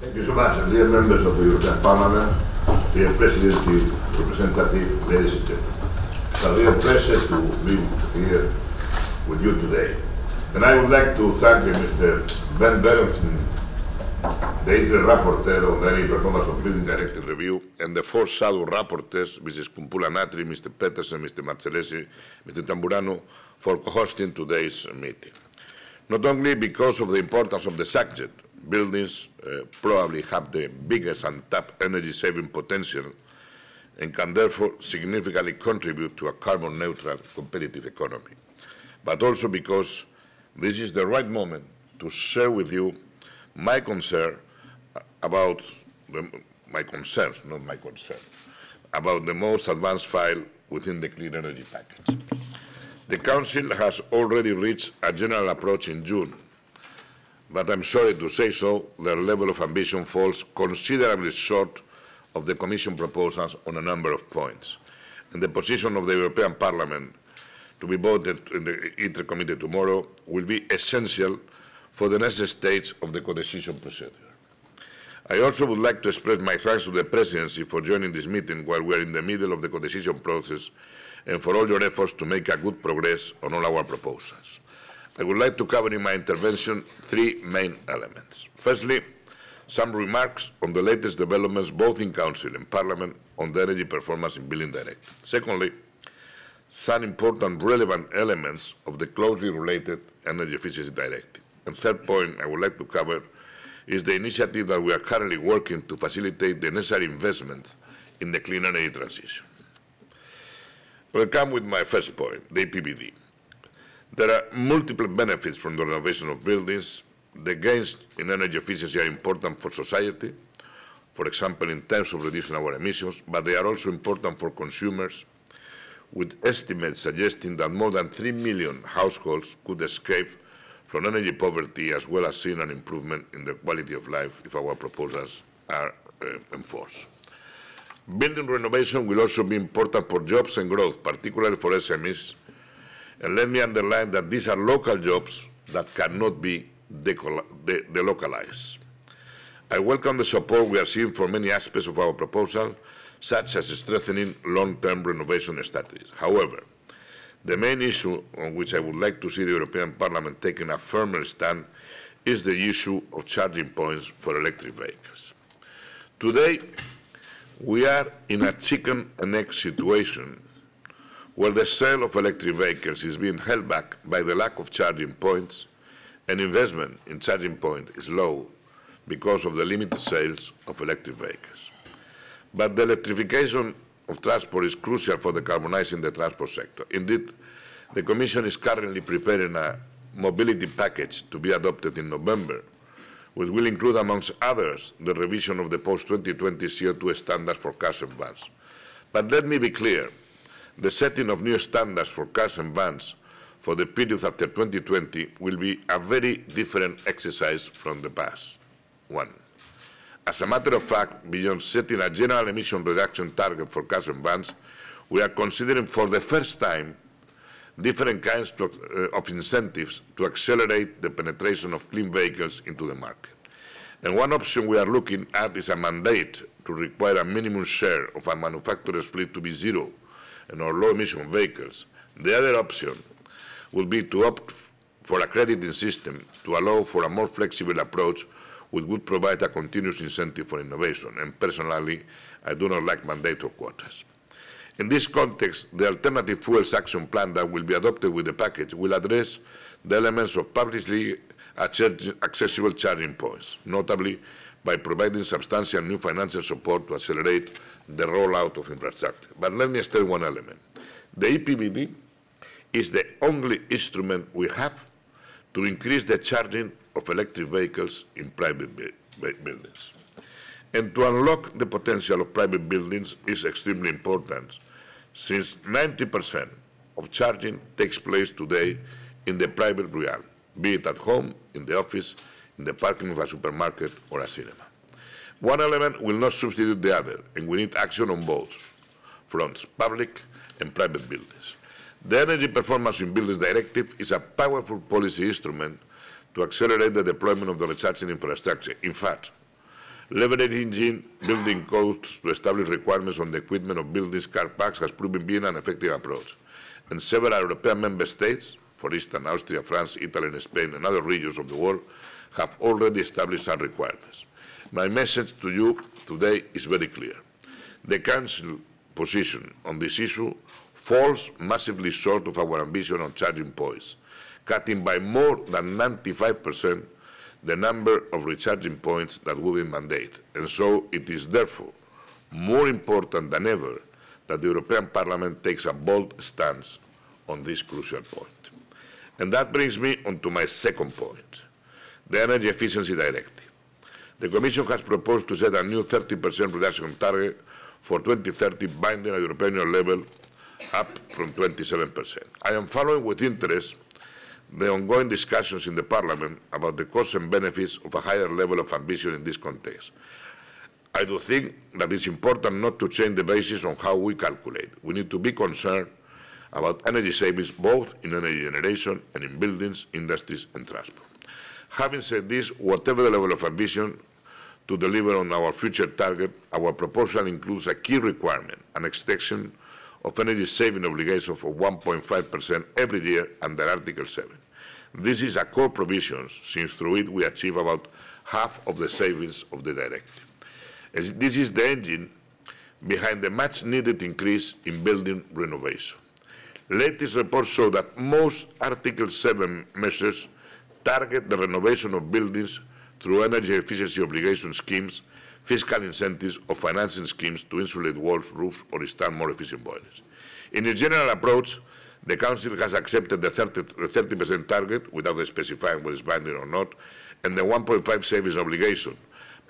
Thank you so much. Dear members of the European Parliament, dear presidency representative, ladies and gentlemen, it's a real pleasure to be here with you today. And I would like to thank Mr. Ben Berenson, the interim rapporteur on the performance of building directive review, and the four shadow rapporteurs, Mrs. Kumpula Natri, Mr. Peterson, Mr. Marcellesi, Mr. Tamburano, for hosting today's meeting. Not only because of the importance of the subject, buildings uh, probably have the biggest untapped energy saving potential and can therefore significantly contribute to a carbon neutral competitive economy. But also because this is the right moment to share with you my concern about the, my concerns, not my concern, about the most advanced file within the clean energy package. The Council has already reached a general approach in June but I'm sorry to say so, their level of ambition falls considerably short of the Commission proposals on a number of points. And the position of the European Parliament to be voted in the ITRE committee tomorrow will be essential for the next stage of the co-decision procedure. I also would like to express my thanks to the Presidency for joining this meeting while we are in the middle of the co-decision process and for all your efforts to make a good progress on all our proposals. I would like to cover in my intervention three main elements. Firstly, some remarks on the latest developments both in Council and Parliament on the Energy Performance in Building Directive. Secondly, some important relevant elements of the closely related Energy Efficiency Directive. And third point I would like to cover is the initiative that we are currently working to facilitate the necessary investment in the clean energy transition. We'll come with my first point, the APBD. There are multiple benefits from the renovation of buildings. The gains in energy efficiency are important for society, for example, in terms of reducing our emissions, but they are also important for consumers, with estimates suggesting that more than 3 million households could escape from energy poverty as well as seeing an improvement in the quality of life if our proposals are uh, enforced. Building renovation will also be important for jobs and growth, particularly for SMEs, and let me underline that these are local jobs that cannot be delocalized. I welcome the support we are seeing for many aspects of our proposal, such as strengthening long-term renovation strategies. However, the main issue on which I would like to see the European Parliament taking a firmer stand is the issue of charging points for electric vehicles. Today, we are in a chicken and egg situation where the sale of electric vehicles is being held back by the lack of charging points and investment in charging points is low because of the limited sales of electric vehicles. But the electrification of transport is crucial for decarbonizing the transport sector. Indeed, the Commission is currently preparing a mobility package to be adopted in November, which will include, amongst others, the revision of the post-2020 CO2 standards for cars and vans. But let me be clear, the setting of new standards for cars and vans for the period after 2020 will be a very different exercise from the past one. As a matter of fact, beyond setting a general emission reduction target for cars and vans, we are considering for the first time different kinds uh, of incentives to accelerate the penetration of clean vehicles into the market. And one option we are looking at is a mandate to require a minimum share of a manufacturer's fleet to be zero and or low emission vehicles. The other option would be to opt for a crediting system to allow for a more flexible approach which would provide a continuous incentive for innovation. And personally, I do not like mandatory quotas. In this context, the Alternative Fuels Action Plan that will be adopted with the package will address the elements of publicly accessible charging points, notably by providing substantial new financial support to accelerate the rollout of infrastructure. But let me state one element. The EPBD is the only instrument we have to increase the charging of electric vehicles in private buildings. And to unlock the potential of private buildings is extremely important, since 90% of charging takes place today in the private realm, be it at home, in the office, in the parking of a supermarket or a cinema. One element will not substitute the other, and we need action on both fronts, public and private buildings. The Energy Performance in Buildings Directive is a powerful policy instrument to accelerate the deployment of the recharging infrastructure. In fact, leveraging building codes to establish requirements on the equipment of buildings car parks has proven being an effective approach. And several European member states for instance, Austria, France, Italy, and Spain, and other regions of the world, have already established some requirements. My message to you today is very clear. The Council position on this issue falls massively short of our ambition on charging points, cutting by more than 95% the number of recharging points that will be mandated. And so it is therefore more important than ever that the European Parliament takes a bold stance on this crucial point. And that brings me on to my second point, the Energy Efficiency Directive. The Commission has proposed to set a new 30% reduction target for 2030 binding at European level up from 27%. I am following with interest the ongoing discussions in the Parliament about the costs and benefits of a higher level of ambition in this context. I do think that it's important not to change the basis on how we calculate. We need to be concerned about energy savings both in energy generation and in buildings, industries and transport. Having said this, whatever the level of ambition to deliver on our future target, our proposal includes a key requirement, an extension of energy saving obligations of 1.5% every year under Article 7. This is a core provision, since through it we achieve about half of the savings of the directive. As this is the engine behind the much needed increase in building renovation. Let this report show that most Article 7 measures target the renovation of buildings through energy efficiency obligation schemes, fiscal incentives, or financing schemes to insulate walls, roofs, or install more efficient boilers. In its general approach, the Council has accepted the 30, percent target, without specifying whether it's binding or not, and the 1.5 savings obligation,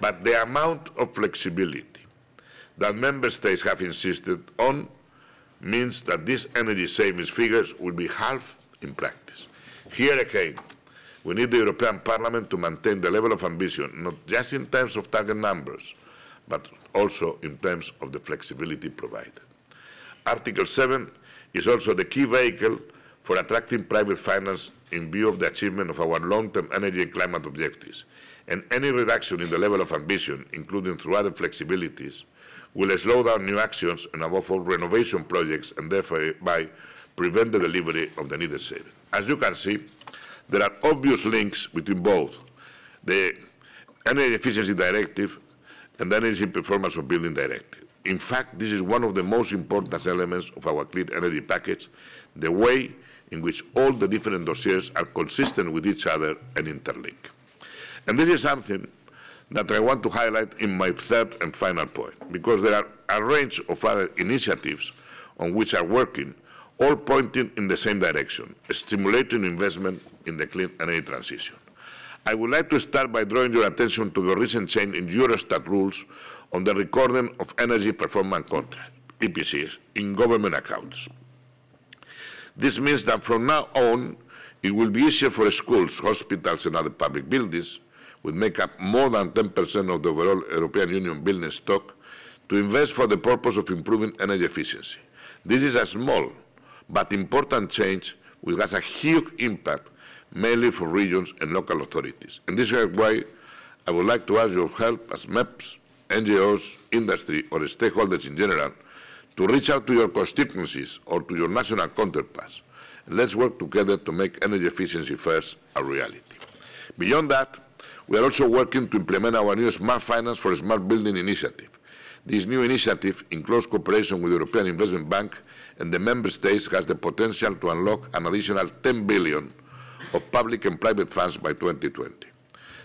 but the amount of flexibility that Member States have insisted on means that these energy savings figures will be half in practice. Here again, we need the European Parliament to maintain the level of ambition, not just in terms of target numbers, but also in terms of the flexibility provided. Article 7 is also the key vehicle for attracting private finance in view of the achievement of our long-term energy and climate objectives, and any reduction in the level of ambition, including through other flexibilities, will slow down new actions and, above all, renovation projects and thereby prevent the delivery of the needed savings. As you can see, there are obvious links between both the Energy Efficiency Directive and the Energy Performance of Building Directive. In fact, this is one of the most important elements of our clean energy package, the way in which all the different dossiers are consistent with each other and interlinked. And this is something that I want to highlight in my third and final point, because there are a range of other initiatives on which are working, all pointing in the same direction, stimulating investment in the clean energy transition. I would like to start by drawing your attention to the recent change in Eurostat rules on the recording of energy performance contracts, EPCs, in government accounts. This means that from now on, it will be easier for schools, hospitals, and other public buildings would make up more than 10% of the overall European Union building stock, to invest for the purpose of improving energy efficiency. This is a small but important change which has a huge impact, mainly for regions and local authorities. And this is why I would like to ask your help as MEPs, NGOs, industry, or stakeholders in general, to reach out to your constituencies or to your national counterparts. And let's work together to make energy efficiency first a reality. Beyond that, we are also working to implement our new Smart Finance for Smart Building initiative. This new initiative, in close cooperation with the European Investment Bank and the Member States, has the potential to unlock an additional 10 billion of public and private funds by 2020.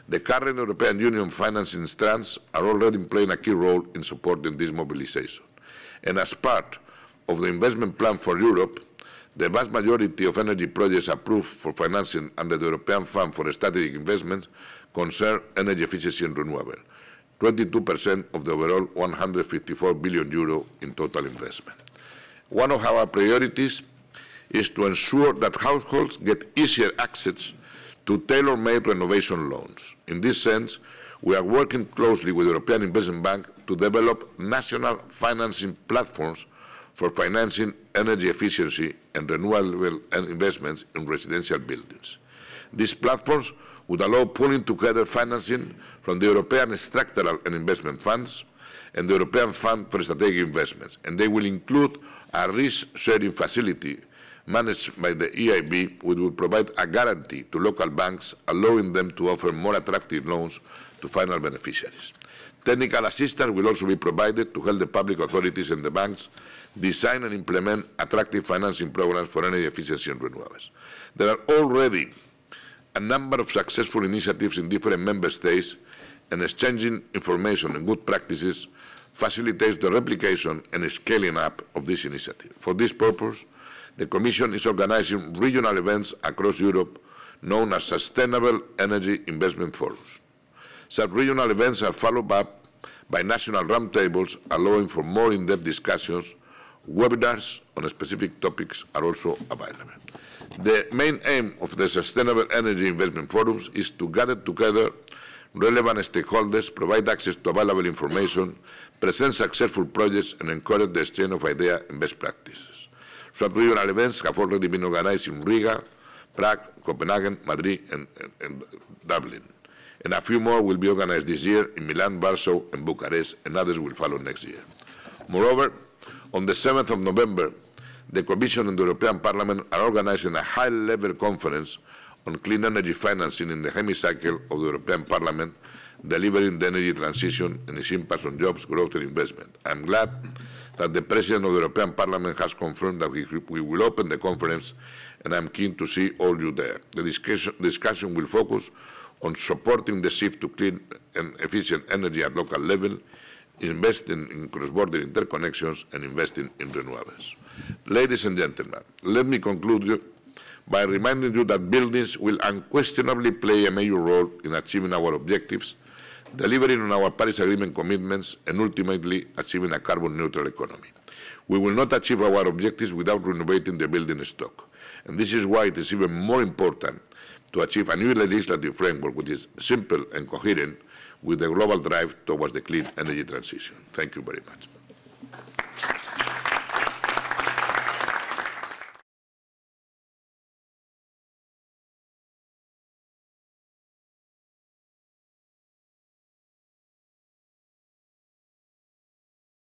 The current European Union financing strands are already playing a key role in supporting this mobilization. And as part of the investment plan for Europe, the vast majority of energy projects approved for financing under the European Fund for Strategic Investments concern energy efficiency and renewable, 22% of the overall 154 billion euro in total investment. One of our priorities is to ensure that households get easier access to tailor-made renovation loans. In this sense, we are working closely with the European Investment Bank to develop national financing platforms for financing energy efficiency and renewable investments in residential buildings. These platforms would allow pulling together financing from the European Structural and Investment Funds and the European Fund for Strategic Investments, and they will include a risk-sharing facility managed by the EIB, which will provide a guarantee to local banks, allowing them to offer more attractive loans to final beneficiaries. Technical assistance will also be provided to help the public authorities and the banks design and implement attractive financing programs for energy efficiency and renewables. There are already a number of successful initiatives in different member states, and exchanging information and good practices facilitates the replication and scaling up of this initiative. For this purpose, the Commission is organizing regional events across Europe known as Sustainable Energy Investment Forums. Sub-regional events are followed up by national roundtables allowing for more in-depth discussions Webinars on specific topics are also available. The main aim of the Sustainable Energy Investment Forums is to gather together relevant stakeholders, provide access to available information, present successful projects, and encourage the exchange of ideas and best practices. Sub-regional events have already been organized in Riga, Prague, Copenhagen, Madrid, and, and, and Dublin. And a few more will be organized this year in Milan, Warsaw, and Bucharest, and others will follow next year. Moreover, on the 7th of November, the Commission and the European Parliament are organizing a high-level conference on clean energy financing in the hemicycle of the European Parliament, delivering the energy transition and its impact on jobs, growth and investment. I'm glad that the President of the European Parliament has confirmed that we, will open the conference and I'm keen to see all you there. The discussion will focus on supporting the shift to clean and efficient energy at local level, investing in cross-border interconnections, and investing in renewables. Ladies and gentlemen, let me conclude by reminding you that buildings will unquestionably play a major role in achieving our objectives, delivering on our Paris Agreement commitments, and ultimately achieving a carbon-neutral economy. We will not achieve our objectives without renovating the building stock. And this is why it is even more important to achieve a new legislative framework which is simple and coherent with the global drive towards the clean energy transition. Thank you very much.